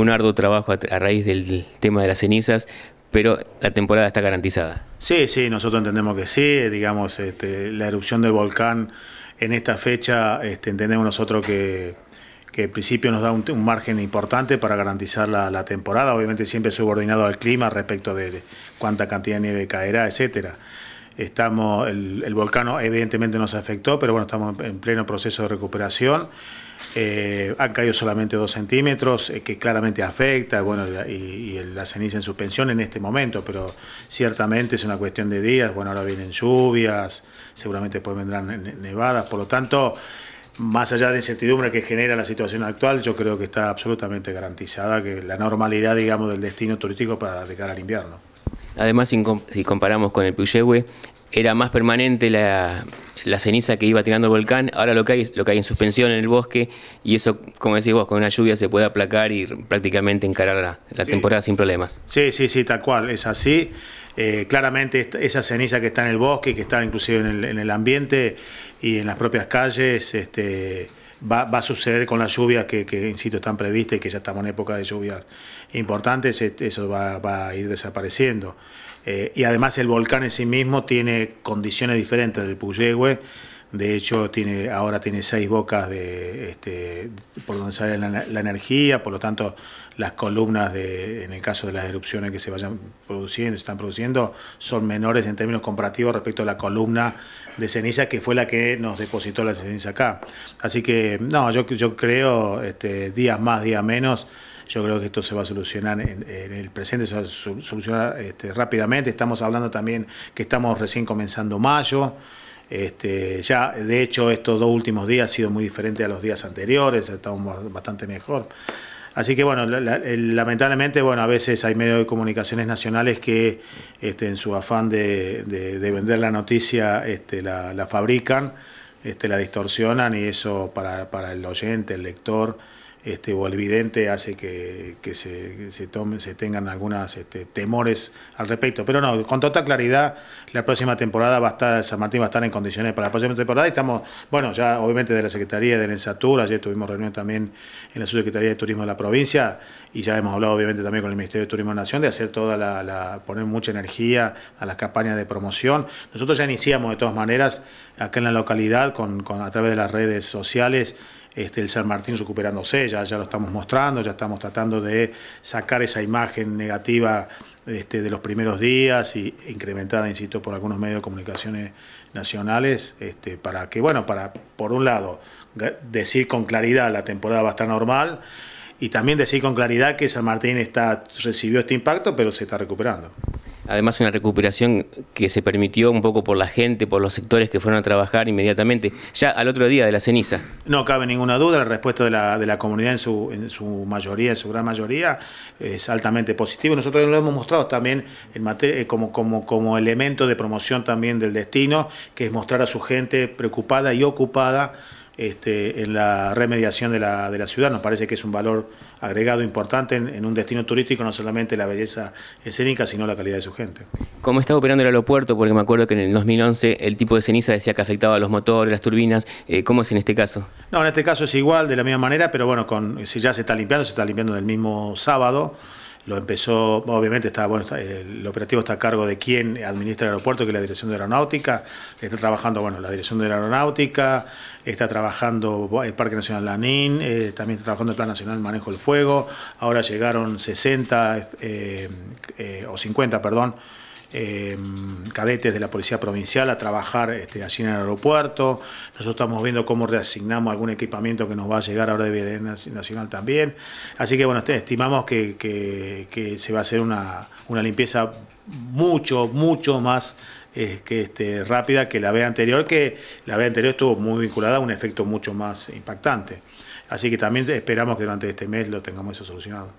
un arduo trabajo a, raíz del tema de las cenizas, pero la temporada está garantizada. Sí, sí, nosotros entendemos que sí, digamos, este, la erupción del volcán en esta fecha, este, entendemos nosotros que, que en principio nos da un, margen importante para garantizar la, la, temporada, obviamente siempre subordinado al clima respecto de cuánta cantidad de nieve caerá, etcétera. Estamos, el, volcán evidentemente nos afectó, pero bueno, estamos en pleno proceso de recuperación. Eh, han caído solamente dos centímetros, eh, que claramente afecta, bueno, y, la ceniza en suspensión en este momento, pero ciertamente es una cuestión de días, bueno, ahora vienen lluvias, seguramente después vendrán nevadas, por lo tanto, más allá de incertidumbre que genera la situación actual, yo creo que está absolutamente garantizada que la normalidad, digamos, del destino turístico para llegar al invierno. Además, si comparamos con el Puyehue, era más permanente la, ceniza que iba tirando el volcán. Ahora lo que, hay, es lo que hay en suspensión en el bosque, y eso, como decís vos, con una lluvia se puede aplacar y prácticamente encarar la, temporada sin problemas. Sí, sí, sí, tal cual, es así. Eh, claramente esa ceniza que está en el bosque, que está inclusive en el, en el ambiente y en las propias calles, este, va, a suceder con las lluvias que, que, insisto, están previstas y que ya estamos en época de lluvias importantes, eso va, a ir desapareciendo. Eh, y además el volcán en sí mismo tiene condiciones diferentes del Puyehue, de hecho, tiene, ahora tiene seis bocas de, este, por donde sale la, energía, por lo tanto, las columnas, de, en el caso de las erupciones que se vayan produciendo, están produciendo, son menores en términos comparativos respecto a la columna de ceniza que fue la que nos depositó la ceniza acá. Así que, no, yo, yo creo, este, días más, días menos, yo creo que esto se va a solucionar en, el presente, se va a solucionar este, rápidamente. Estamos hablando también que estamos recién comenzando mayo. Este, ya, de hecho, estos dos últimos días han sido muy diferentes a los días anteriores, estamos bastante mejor. Así que bueno, lamentablemente, bueno, a veces hay medios de comunicaciones nacionales que este, en su afán de, vender la noticia este, la, fabrican, este, la distorsionan y eso para el oyente, el lector, este, o el vidente hace que, se, se tengan algunos este, temores al respecto. Pero no, con toda claridad, la próxima temporada va a estar, San Martín va a estar en condiciones para la próxima temporada. Y estamos, bueno, ya obviamente de la Secretaría de Lensatur, ayer tuvimos reunión también en la Subsecretaría de Turismo de la provincia y ya hemos hablado obviamente también con el Ministerio de Turismo de la Nación de hacer toda la, poner mucha energía a las campañas de promoción. Nosotros ya iniciamos de todas maneras acá en la localidad con a través de las redes sociales este, el San Martín recuperándose, ya, ya lo estamos mostrando, ya estamos tratando de sacar esa imagen negativa este, de los primeros días y incrementada, insisto, por algunos medios de comunicaciones nacionales, este, para que, bueno, para, por un lado, decir con claridad la temporada va a estar normal y también decir con claridad que San Martín está, recibió este impacto, pero se está recuperando además una recuperación que se permitió un poco por la gente, por los sectores que fueron a trabajar inmediatamente, ya al otro día de la ceniza. No cabe ninguna duda, la respuesta de la, comunidad en su, en su mayoría, en su gran mayoría, es altamente positiva. Nosotros lo hemos mostrado también en eh, como, como, como elemento de promoción también del destino, que es mostrar a su gente preocupada y ocupada este, en la remediación de la, ciudad. Nos parece que es un valor agregado importante en, un destino turístico, no solamente la belleza escénica, sino la calidad de su gente. ¿Cómo está operando el aeropuerto? Porque me acuerdo que en el 2011 el tipo de ceniza decía que afectaba a los motores, las turbinas. Eh, ¿Cómo es en este caso? No, en este caso es igual, de la misma manera, pero bueno, si ya se está limpiando, se está limpiando el mismo sábado. Lo empezó, obviamente está, bueno, eh, el operativo está a cargo de quien administra el aeropuerto, que es la Dirección de Aeronáutica, está trabajando, bueno, la Dirección de la Aeronáutica, está trabajando el eh, Parque Nacional Lanín, eh, también está trabajando el Plan Nacional Manejo del Fuego, ahora llegaron 60 o 50, perdón, Em, cadetes de la Policía Provincial a trabajar este, allí en el aeropuerto. Nosotros estamos viendo cómo reasignamos algún equipamiento que nos va a llegar ahora de bien Nacional también. Así que bueno, estimamos que, se va a hacer una, limpieza mucho, mucho más eh, que este, rápida que la vez anterior, que la vez anterior estuvo muy vinculada a un efecto mucho más impactante. Así que también esperamos que durante este mes lo tengamos eso solucionado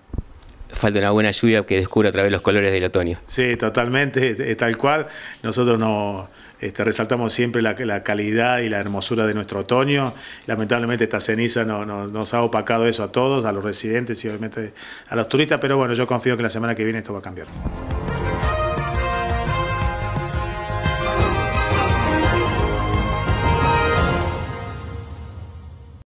falta una buena lluvia que descubra través de los colores del otoño. Sí, totalmente, eh, tal cual. Nosotros este, resaltamos siempre la, calidad y la hermosura de nuestro otoño. Lamentablemente esta ceniza nos ha opacado eso a todos, a los residentes y obviamente a los turistas, pero bueno, yo confío que la semana que viene esto va a cambiar.